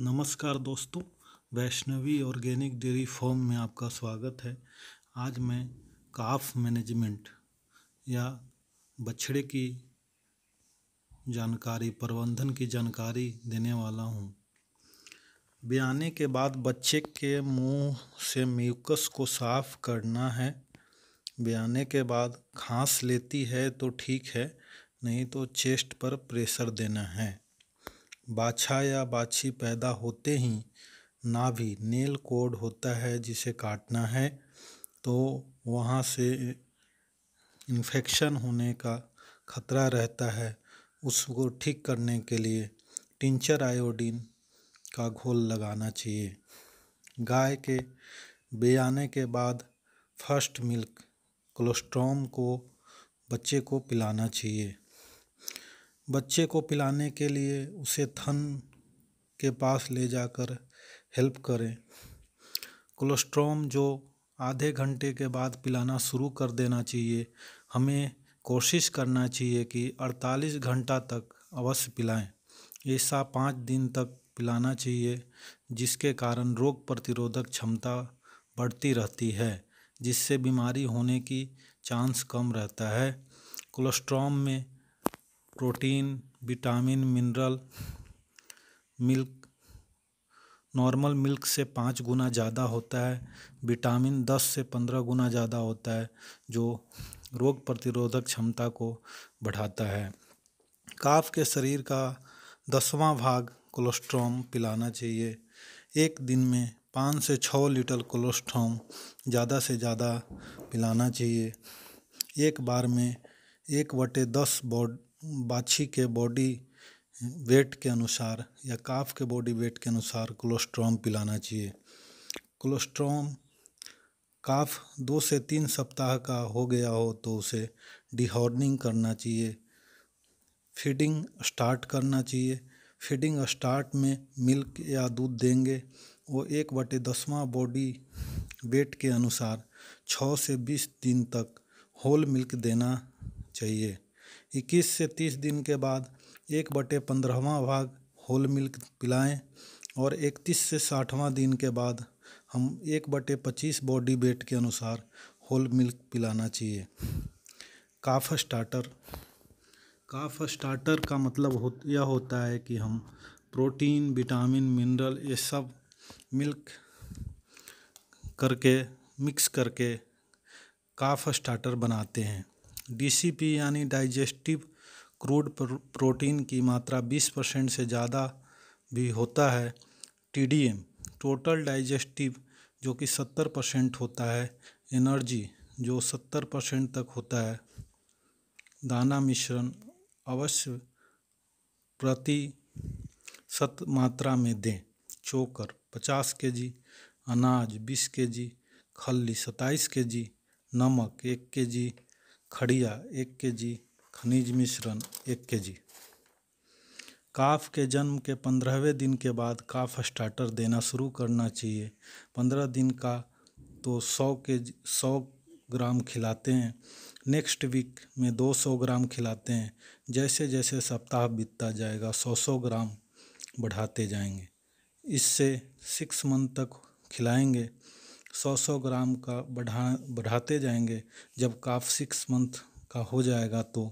नमस्कार दोस्तों Vaishnavi organic dairy form में आपका स्वागत है आज मैं काफ मैनेजमेंट या बछड़े की जानकारी प्रबंधन की जानकारी देने वाला हूँ बयाने के बाद बच्चे के मुंह से म्यूकस को साफ करना है बयाने के बाद खांस लेती है तो ठीक है नहीं तो चेस्ट पर प्रेशर देना है बाछा या बाछी पैदा होते ही नाभि नेल कोड होता है जिसे काटना है तो वहाँ से इन्फेक्शन होने का खतरा रहता है उसको ठीक करने के लिए टिंचर आयोडीन का घोल लगाना चाहिए गाय के बेयाने के बाद फर्स्ट मिल्क कोलेस्ट्रॉम को बच्चे को पिलाना चाहिए बच्चे को पिलाने के लिए उसे थन के पास ले जाकर हेल्प करें कोलेस्ट्रोम जो आधे घंटे के बाद पिलाना शुरू कर देना चाहिए हमें कोशिश करना चाहिए कि 48 घंटा तक अवश्य पिलाएं ऐसा पाँच दिन तक पिलाना चाहिए जिसके कारण रोग प्रतिरोधक क्षमता बढ़ती रहती है जिससे बीमारी होने की चांस कम रहता है कोलेस्ट्रॉम में protein vitamin mineral milk normal milk से पाँच गुना ज़्यादा होता है विटामिन दस से पंद्रह गुना ज़्यादा होता है जो रोग प्रतिरोधक क्षमता को बढ़ाता है काफ के शरीर का दसवां भाग कोलेस्ट्रॉम पिलाना चाहिए एक दिन में पाँच से छः लीटर कोलेस्ट्रॉम ज़्यादा से ज़्यादा पिलाना चाहिए एक बार में एक बटे दस बॉड बाछी के बॉडी वेट के अनुसार या काफ के बॉडी वेट के अनुसार कोलेस्ट्रॉम पिलाना चाहिए कोलेस्ट्रॉम काफ दो से तीन सप्ताह का हो गया हो तो उसे डिहॉर्निंग करना चाहिए फीडिंग स्टार्ट करना चाहिए फीडिंग स्टार्ट में मिल्क या दूध देंगे वो एक बटे दसवां बॉडी वेट के अनुसार छः से बीस दिन तक होल मिल्क देना चाहिए इक्कीस से तीस दिन के बाद एक बटे पंद्रहवा भाग होल मिल्क पिलाएं और इकतीस से साठवां दिन के बाद हम एक बटे पच्चीस बॉडी वेट के अनुसार होल मिल्क पिलाना चाहिए काफ स्टार्टर काफ स्टार्टर का मतलब हो यह होता है कि हम प्रोटीन विटामिन मिनरल ये सब मिल्क करके मिक्स करके काफ स्टार्टर बनाते हैं डीसीपी यानी डाइजेस्टिव क्रूड प्रोटीन की मात्रा 20 परसेंट से ज़्यादा भी होता है टीडीएम टोटल डाइजेस्टिव जो कि 70 परसेंट होता है एनर्जी जो 70 परसेंट तक होता है दाना मिश्रण अवश्य प्रति सत मात्रा में दें चोकर 50 जी अनाज 20 जी खल्ली 27 जी नमक 1 जी खड़िया एक के जी खनिज मिश्रण एक के जी काफ के जन्म के पंद्रहवें दिन के बाद काफ स्टार्टर देना शुरू करना चाहिए पंद्रह दिन का तो सौ के सौ ग्राम खिलाते हैं नेक्स्ट वीक में दो सौ ग्राम खिलाते हैं जैसे जैसे सप्ताह बीतता जाएगा सौ सौ ग्राम बढ़ाते जाएंगे इससे सिक्स मंथ तक खिलाएंगे सौ सौ ग्राम का बढ़ा बढ़ाते जाएंगे जब काफ सिक्स मंथ का हो जाएगा तो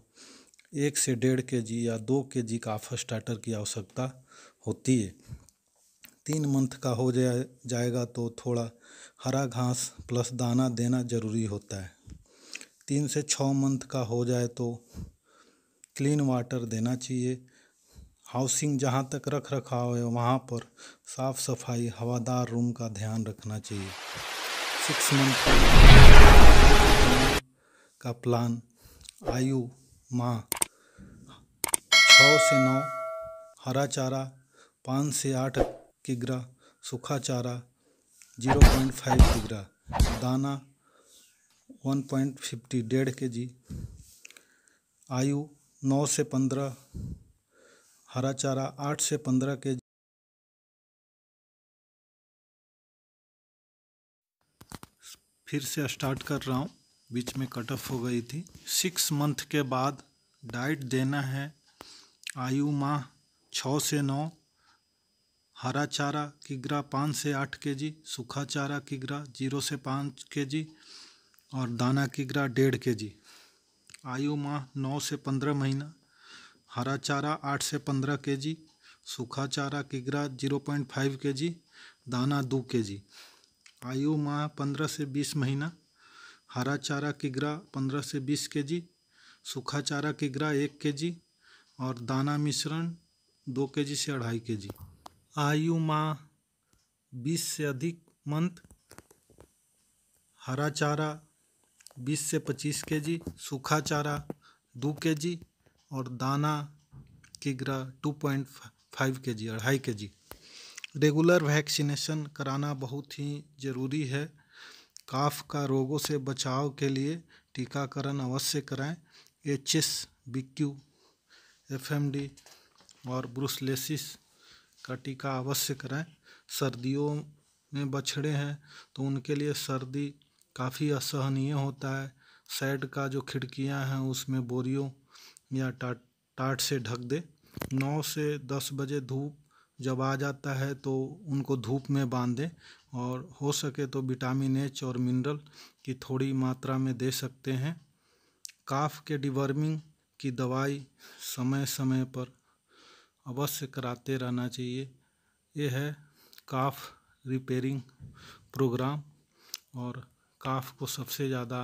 एक से डेढ़ के जी या दो के जी काफ स्टार्टर की आवश्यकता होती है तीन मंथ का हो जाए जाएगा तो थोड़ा हरा घास प्लस दाना देना ज़रूरी होता है तीन से छः मंथ का हो जाए तो क्लीन वाटर देना चाहिए हाउसिंग जहाँ तक रख रखाव है वहाँ पर साफ़ सफाई हवादार रूम का ध्यान रखना चाहिए सिक्स मंथ का प्लान आयु माह छः से नौ हरा चारा पाँच से आठ किग्रा सूखा चारा जीरो पॉइंट फाइव किग्रा दाना वन पॉइंट फिफ्टी डेढ़ के जी आयु नौ से पंद्रह हरा चारा आठ से पंद्रह के फिर से स्टार्ट कर रहा हूँ बीच में कट ऑफ हो गई थी सिक्स मंथ के बाद डाइट देना है आयु माह छः से नौ हरा चारा किग्रा पाँच से आठ के जी सूखा चारा किग्रा जीरो से पाँच के जी और दाना किग्रा डेढ़ के जी आयु माह नौ से पंद्रह महीना हरा चारा आठ से पंद्रह के जी सूखा चारा किगरा जीरो पॉइंट फाइव के जी दाना दो के जी आयु माह पंद्रह से बीस महीना हरा चारा किगरा पंद्रह से बीस के जी सूखा चारा किगरा एक के जी और दाना मिश्रण दो के जी से अढ़ाई के जी आयु माह बीस से अधिक मंथ हरा चारा बीस से पच्चीस के जी सूखा चारा दो के जी और दाना की ग्रह टू पॉइंट फाइव के जी अढ़ाई के जी रेगुलर वैक्सीनेशन कराना बहुत ही ज़रूरी है काफ का रोगों से बचाव के लिए टीकाकरण अवश्य कराएं H S B Q F M D और ब्रुसलेसिस का टीका अवश्य कराएं सर्दियों में बछड़े हैं तो उनके लिए सर्दी काफ़ी असहनीय होता है सैड का जो खिड़कियां हैं उसमें बोरियों या टाट टाट से ढक दें नौ से दस बजे धूप जब आ जाता है तो उनको धूप में बांध दें और हो सके तो विटामिन एच और मिनरल की थोड़ी मात्रा में दे सकते हैं काफ के डिवर्मिंग की दवाई समय समय पर अवश्य कराते रहना चाहिए ये है काफ रिपेयरिंग प्रोग्राम और काफ को सबसे ज़्यादा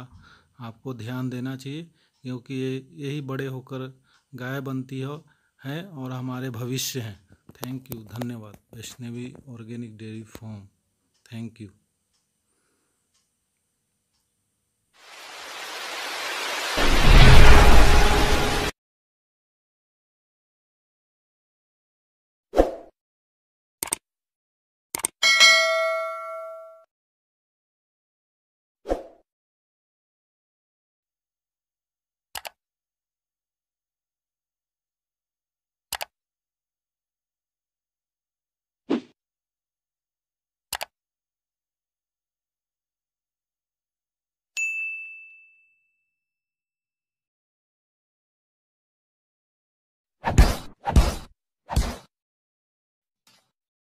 आपको ध्यान देना चाहिए क्योंकि यही बड़े होकर गाय बनती हो हैं और हमारे भविष्य हैं थैंक यू धन्यवाद Vaishnavi organic dairy farm thank you